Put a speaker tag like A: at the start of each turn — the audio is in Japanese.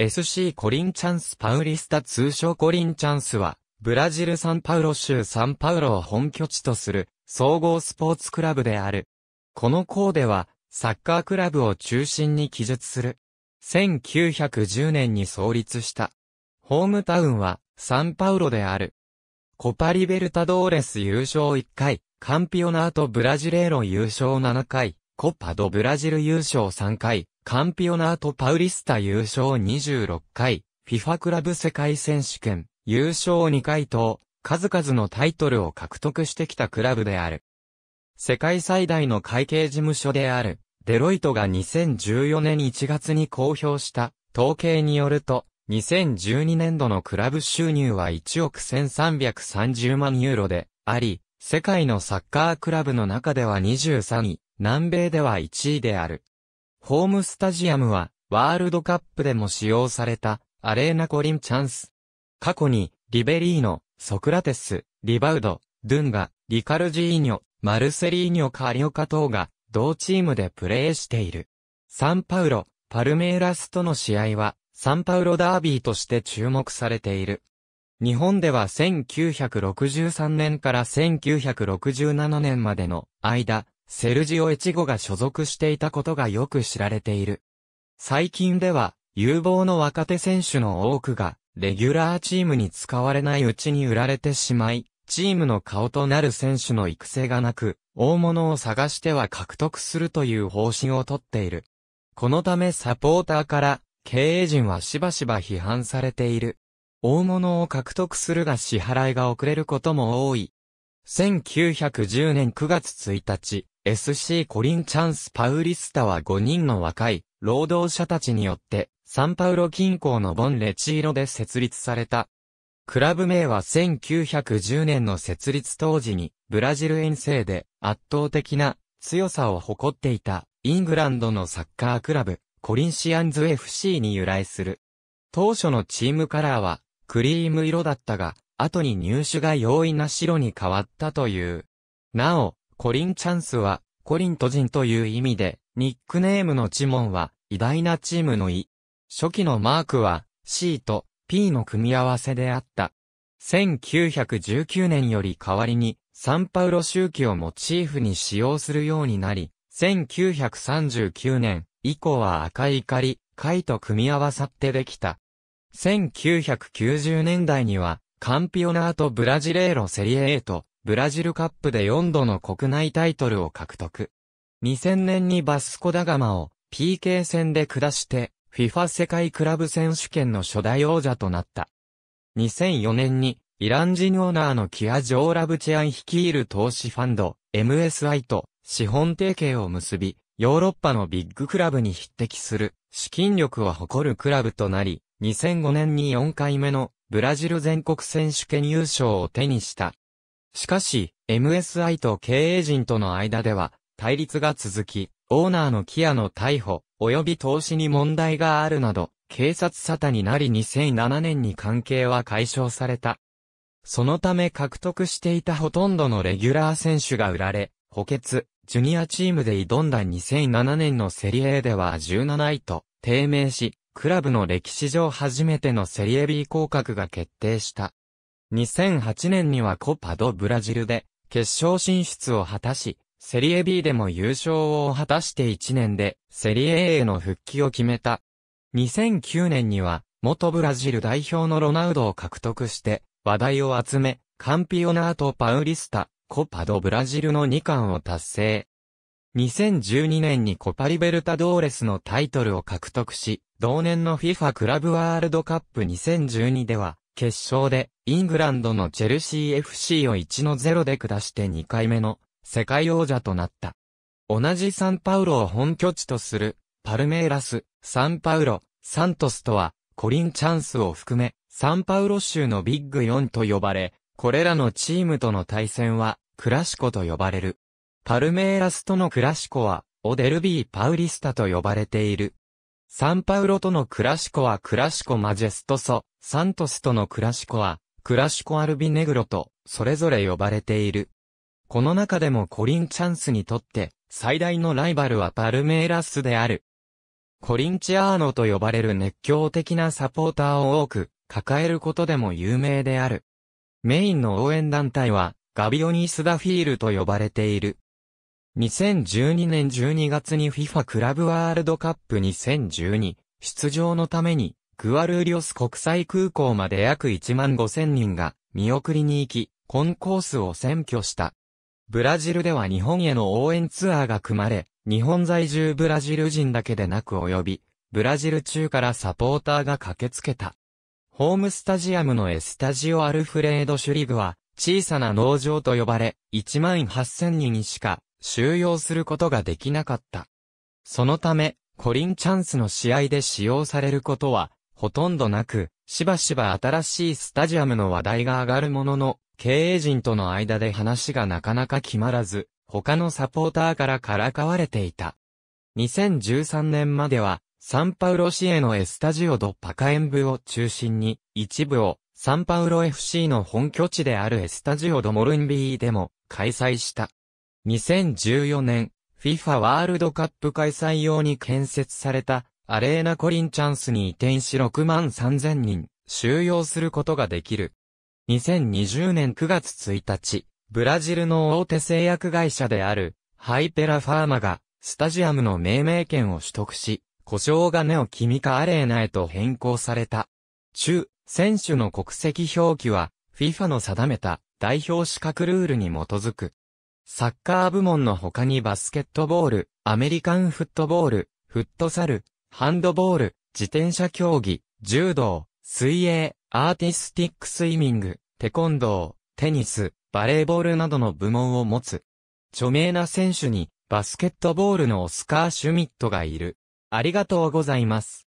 A: SC コリンチャンスパウリスタ通称コリンチャンスは、ブラジルサンパウロ州サンパウロを本拠地とする総合スポーツクラブである。この校では、サッカークラブを中心に記述する。1910年に創立した。ホームタウンは、サンパウロである。コパリベルタドーレス優勝1回、カンピオナートブラジレーロ優勝7回、コパドブラジル優勝3回、カンピオナート・パウリスタ優勝26回、フィファクラブ世界選手権、優勝2回と、数々のタイトルを獲得してきたクラブである。世界最大の会計事務所である、デロイトが2014年1月に公表した統計によると、2012年度のクラブ収入は1億1330万ユーロであり、世界のサッカークラブの中では23位、南米では1位である。ホームスタジアムは、ワールドカップでも使用された、アレーナコリンチャンス。過去に、リベリーノ、ソクラテス、リバウド、ドゥンガ、リカルジーニョ、マルセリーニョカリオカ等が、同チームでプレーしている。サンパウロ、パルメイラスとの試合は、サンパウロダービーとして注目されている。日本では1963年から1967年までの間、セルジオ・エチゴが所属していたことがよく知られている。最近では、有望の若手選手の多くが、レギュラーチームに使われないうちに売られてしまい、チームの顔となる選手の育成がなく、大物を探しては獲得するという方針をとっている。このためサポーターから、経営陣はしばしば批判されている。大物を獲得するが支払いが遅れることも多い。1910年9月1日、SC コリンチャンス・パウリスタは5人の若い労働者たちによって、サンパウロ近郊のボン・レチーロで設立された。クラブ名は1910年の設立当時に、ブラジル遠征で圧倒的な強さを誇っていた、イングランドのサッカークラブ、コリンシアンズ FC に由来する。当初のチームカラーは、クリーム色だったが、後に入手が容易な白に変わったという。なお、コリンチャンスは、コリント人という意味で、ニックネームのチモンは、偉大なチームの意。初期のマークは、C と P の組み合わせであった。1919年より代わりに、サンパウロ周期をモチーフに使用するようになり、1939年以降は赤い怒り、貝と組み合わさってできた。1990年代には、カンピオナートブラジレーロセリエ A と、ブラジルカップで4度の国内タイトルを獲得。2000年にバスコダガマを PK 戦で下して、FIFA 世界クラブ選手権の初代王者となった。2004年にイラン人オーナーのキア・ジョーラブチアン率いる投資ファンド MSI と資本提携を結び、ヨーロッパのビッグクラブに匹敵する資金力を誇るクラブとなり、2005年に4回目のブラジル全国選手権優勝を手にした。しかし、MSI と経営陣との間では、対立が続き、オーナーのキアの逮捕、及び投資に問題があるなど、警察沙汰になり2007年に関係は解消された。そのため獲得していたほとんどのレギュラー選手が売られ、補欠、ジュニアチームで挑んだ2007年のセリエでは17位と低迷し、クラブの歴史上初めてのセリエ B 降格が決定した。2008年にはコパドブラジルで決勝進出を果たし、セリエ B でも優勝を果たして1年でセリエ A への復帰を決めた。2009年には元ブラジル代表のロナウドを獲得して話題を集め、カンピオナート・パウリスタ、コパド・ブラジルの2冠を達成。2012年にコパリベルタドーレスのタイトルを獲得し、同年の FIFA クラブワールドカップ2012では、決勝で、イングランドのチェルシー FC を1の0で下して2回目の世界王者となった。同じサンパウロを本拠地とする、パルメイラス、サンパウロ、サントスとは、コリンチャンスを含め、サンパウロ州のビッグ4と呼ばれ、これらのチームとの対戦は、クラシコと呼ばれる。パルメイラスとのクラシコは、オデルビー・パウリスタと呼ばれている。サンパウロとのクラシコはクラシコマジェストソ、サントスとのクラシコはクラシコアルビネグロとそれぞれ呼ばれている。この中でもコリンチャンスにとって最大のライバルはパルメイラスである。コリンチアーノと呼ばれる熱狂的なサポーターを多く抱えることでも有名である。メインの応援団体はガビオニスダフィールと呼ばれている。2012年12月に FIFA クラブワールドカップ2012出場のためにグアルーリオス国際空港まで約1万5千人が見送りに行き、コンコースを占拠した。ブラジルでは日本への応援ツアーが組まれ、日本在住ブラジル人だけでなく及び、ブラジル中からサポーターが駆けつけた。ホームスタジアムのエスタジオアルフレード・シュリグは、小さな農場と呼ばれ、1万8000人しか収容することができなかった。そのため、コリンチャンスの試合で使用されることは、ほとんどなく、しばしば新しいスタジアムの話題が上がるものの、経営陣との間で話がなかなか決まらず、他のサポーターからからかわれていた。2013年までは、サンパウロ市へのエスタジオドパカエンブを中心に、一部をサンパウロ FC の本拠地であるエスタジオドモルンビーでも開催した。2014年、FIFA ワールドカップ開催用に建設されたアレーナコリンチャンスに移転し6万3000人収容することができる。2020年9月1日、ブラジルの大手製薬会社であるハイペラファーマがスタジアムの命名権を取得し、故障がネオキミカアレーナへと変更された。中、選手の国籍表記は FIFA の定めた代表資格ルールに基づく。サッカー部門の他にバスケットボール、アメリカンフットボール、フットサル、ハンドボール、自転車競技、柔道、水泳、アーティスティックスイミング、テコンドー、テニス、バレーボールなどの部門を持つ。著名な選手にバスケットボールのオスカー・シュミットがいる。ありがとうございます。